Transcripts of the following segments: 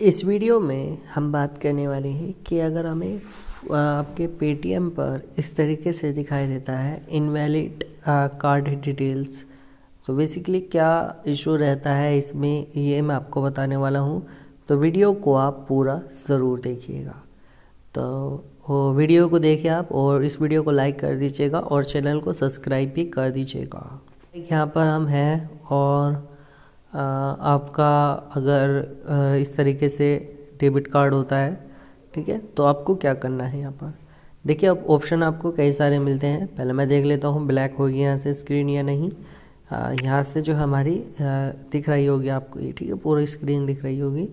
इस वीडियो में हम बात करने वाले हैं कि अगर हमें आपके पेटीएम पर इस तरीके से दिखाई देता है इनवैलिड कार्ड डिटेल्स तो बेसिकली क्या इशू रहता है इसमें ये मैं आपको बताने वाला हूँ तो वीडियो को आप पूरा ज़रूर देखिएगा तो वीडियो को देखिए आप और इस वीडियो को लाइक कर दीजिएगा और चैनल को सब्सक्राइब भी कर दीजिएगा यहाँ पर हम हैं और आपका अगर इस तरीके से डेबिट कार्ड होता है ठीक है तो आपको क्या करना है यहाँ पर देखिए अब ऑप्शन आपको कई सारे मिलते हैं पहले मैं देख लेता हूँ ब्लैक होगी यहाँ से स्क्रीन या नहीं यहाँ से जो हमारी दिख रही होगी आपको ये ठीक है पूरी स्क्रीन दिख रही होगी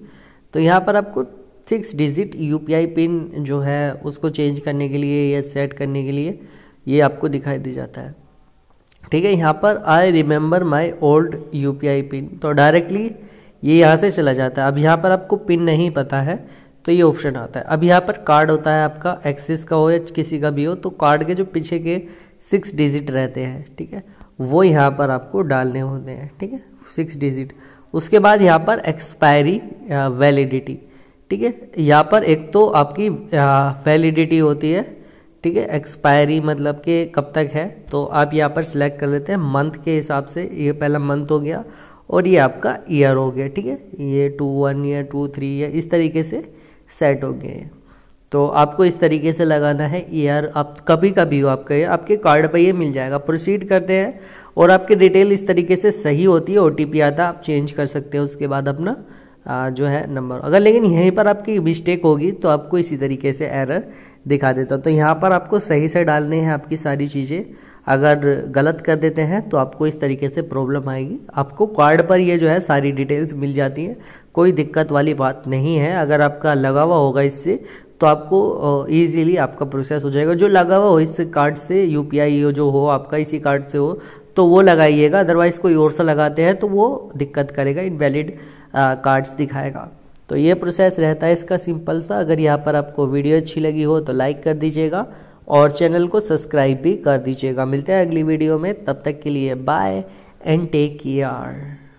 तो यहाँ पर आपको सिक्स डिजिट यू पिन जो है उसको चेंज करने के लिए या सेट करने के लिए ये आपको दिखाई दे जाता है ठीक है यहाँ पर I remember my old U P I PIN तो डायरेक्टली ये यहाँ से चला जाता है अब यहाँ पर आपको पिन नहीं पता है तो ये ऑप्शन आता है अब यहाँ पर कार्ड होता है आपका एक्सिस का हो या किसी का भी हो तो कार्ड के जो पीछे के सिक्स डिजिट रहते हैं ठीक है वो यहाँ पर आपको डालने होते हैं ठीक है सिक्स डिजिट उसके बाद यहाँ पर एक्सपायरी वैलिडिटी uh, ठीक है यहाँ पर एक तो आपकी वैलिडिटी uh, होती है ठीक है एक्सपायरी मतलब कि कब तक है तो आप यहाँ पर सिलेक्ट कर लेते हैं मंथ के हिसाब से ये पहला मंथ हो गया और ये आपका ईयर हो गया ठीक है ये two one year two three year इस तरीके से सेट हो गए तो आपको इस तरीके से लगाना है ईयर आप कभी कभी हो आपका ये आपके कार्ड पर ये मिल जाएगा प्रोसीड करते हैं और आपकी डिटेल इस तरीके से सही होती है ओ आता आप चेंज कर सकते हैं उसके बाद अपना जो है नंबर अगर लेकिन यहीं पर आपकी मिस्टेक होगी तो आपको इसी तरीके से एरर दिखा देता हूँ तो यहाँ पर आपको सही से डालने हैं आपकी सारी चीज़ें अगर गलत कर देते हैं तो आपको इस तरीके से प्रॉब्लम आएगी आपको कार्ड पर ये जो है सारी डिटेल्स मिल जाती हैं कोई दिक्कत वाली बात नहीं है अगर आपका लगा हुआ होगा इससे तो आपको ईजिली आपका प्रोसेस हो जाएगा जो लगा हुआ हो इस कार्ड से यू पी जो हो आपका इसी कार्ड से हो तो वो लगाइएगा अदरवाइज़ कोई और सा लगाते हैं तो वो दिक्कत करेगा इनवैलिड कार्ड्स दिखाएगा तो ये प्रोसेस रहता है इसका सिंपल सा अगर यहाँ पर आपको वीडियो अच्छी लगी हो तो लाइक कर दीजिएगा और चैनल को सब्सक्राइब भी कर दीजिएगा मिलते हैं अगली वीडियो में तब तक के लिए बाय एंड टेक केयर